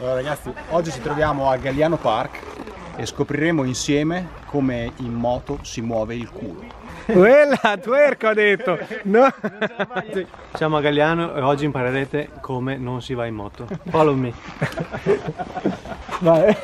Allora ragazzi, oggi ci troviamo a Galliano Park e scopriremo insieme come in moto si muove il culo. Quella, tuerco ha detto! No. Siamo a Galliano e oggi imparerete come non si va in moto. Follow me. Vai.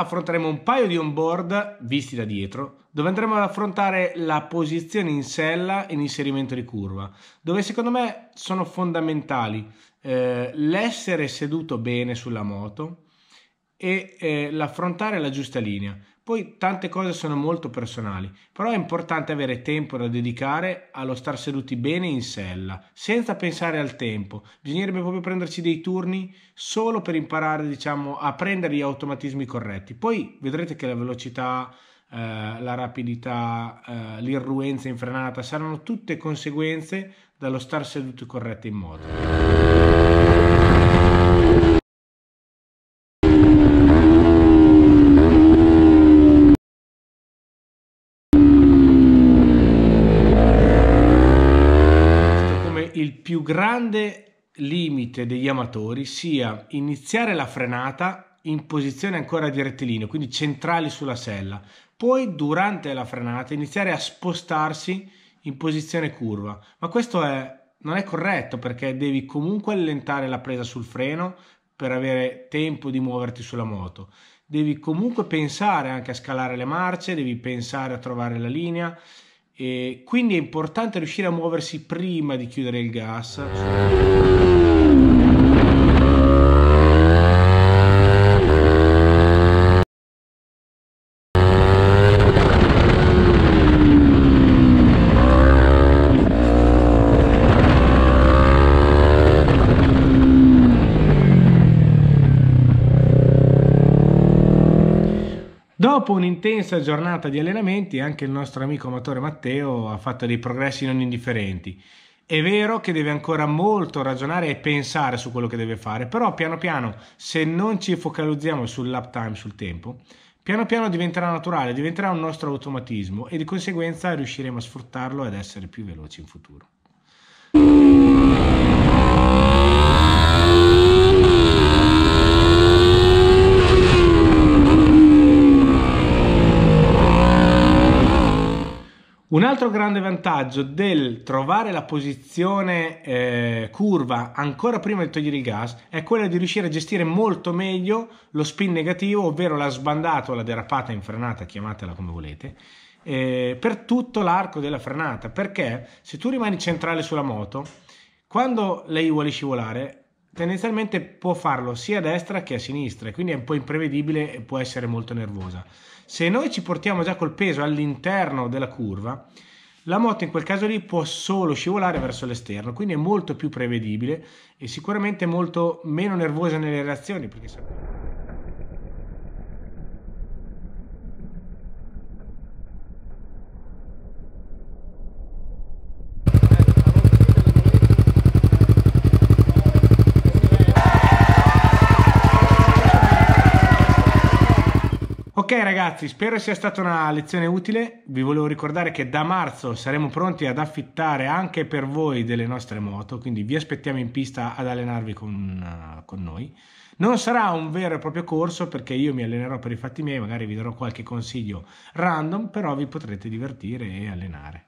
affronteremo un paio di onboard visti da dietro, dove andremo ad affrontare la posizione in sella e l'inserimento di curva, dove secondo me sono fondamentali eh, l'essere seduto bene sulla moto e eh, l'affrontare la giusta linea. Poi tante cose sono molto personali, però è importante avere tempo da dedicare allo star seduti bene in sella, senza pensare al tempo. Bisognerebbe proprio prenderci dei turni solo per imparare, diciamo, a prendere gli automatismi corretti. Poi vedrete che la velocità Uh, la rapidità, uh, l'irruenza in frenata, saranno tutte conseguenze dallo star seduto corretto in moto. più grande limite degli amatori sia iniziare la frenata in posizione ancora di rettilineo, quindi centrali sulla sella, poi durante la frenata iniziare a spostarsi in posizione curva, ma questo è, non è corretto perché devi comunque allentare la presa sul freno per avere tempo di muoverti sulla moto. Devi comunque pensare anche a scalare le marce, devi pensare a trovare la linea e quindi è importante riuscire a muoversi prima di chiudere il gas. Dopo un'intensa giornata di allenamenti, anche il nostro amico amatore Matteo ha fatto dei progressi non indifferenti. È vero che deve ancora molto ragionare e pensare su quello che deve fare, però piano piano, se non ci focalizziamo sull'uptime, sul tempo, piano piano diventerà naturale, diventerà un nostro automatismo e di conseguenza riusciremo a sfruttarlo ed essere più veloci in futuro. Un altro grande vantaggio del trovare la posizione eh, curva ancora prima di togliere il gas è quello di riuscire a gestire molto meglio lo spin negativo, ovvero la sbandata o la derapata in frenata, chiamatela come volete, eh, per tutto l'arco della frenata. Perché se tu rimani centrale sulla moto, quando lei vuole scivolare, tendenzialmente può farlo sia a destra che a sinistra, e quindi è un po' imprevedibile e può essere molto nervosa. Se noi ci portiamo già col peso all'interno della curva, la moto in quel caso lì può solo scivolare verso l'esterno, quindi è molto più prevedibile e sicuramente molto meno nervosa nelle reazioni. Perché... Ok ragazzi, spero sia stata una lezione utile. Vi volevo ricordare che da marzo saremo pronti ad affittare anche per voi delle nostre moto, quindi vi aspettiamo in pista ad allenarvi con, uh, con noi. Non sarà un vero e proprio corso perché io mi allenerò per i fatti miei, magari vi darò qualche consiglio random, però vi potrete divertire e allenare.